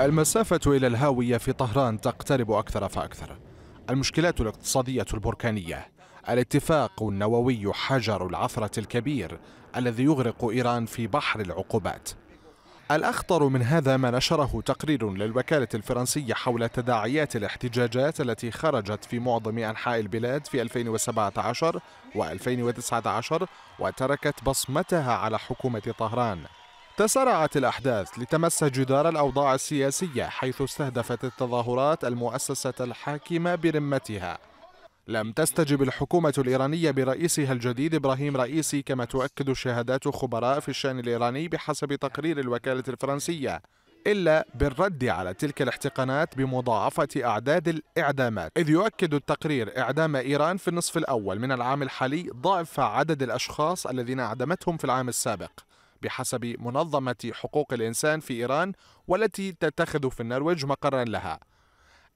المسافة إلى الهاوية في طهران تقترب أكثر فأكثر المشكلات الاقتصادية البركانية الاتفاق النووي حجر العثرة الكبير الذي يغرق إيران في بحر العقوبات الأخطر من هذا ما نشره تقرير للوكالة الفرنسية حول تداعيات الاحتجاجات التي خرجت في معظم أنحاء البلاد في 2017 و2019 وتركت بصمتها على حكومة طهران تسارعت الأحداث لتمس جدار الأوضاع السياسية حيث استهدفت التظاهرات المؤسسة الحاكمة برمتها لم تستجب الحكومة الإيرانية برئيسها الجديد إبراهيم رئيسي كما تؤكد شهادات خبراء في الشأن الإيراني بحسب تقرير الوكالة الفرنسية إلا بالرد على تلك الاحتقانات بمضاعفة أعداد الإعدامات إذ يؤكد التقرير إعدام إيران في النصف الأول من العام الحالي ضعف عدد الأشخاص الذين أعدمتهم في العام السابق بحسب منظمة حقوق الإنسان في إيران والتي تتخذ في النرويج مقرا لها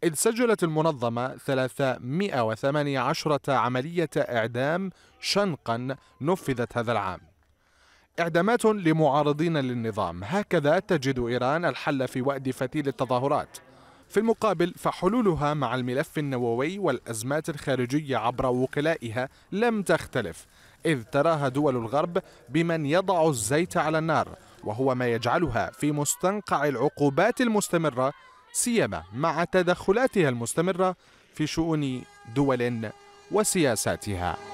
إذ سجلت المنظمة 318 عملية إعدام شنقا نفذت هذا العام إعدامات لمعارضين للنظام هكذا تجد إيران الحل في وأد فتيل التظاهرات في المقابل فحلولها مع الملف النووي والأزمات الخارجية عبر وكلائها لم تختلف إذ تراها دول الغرب بمن يضع الزيت على النار وهو ما يجعلها في مستنقع العقوبات المستمرة سيما مع تدخلاتها المستمرة في شؤون دول وسياساتها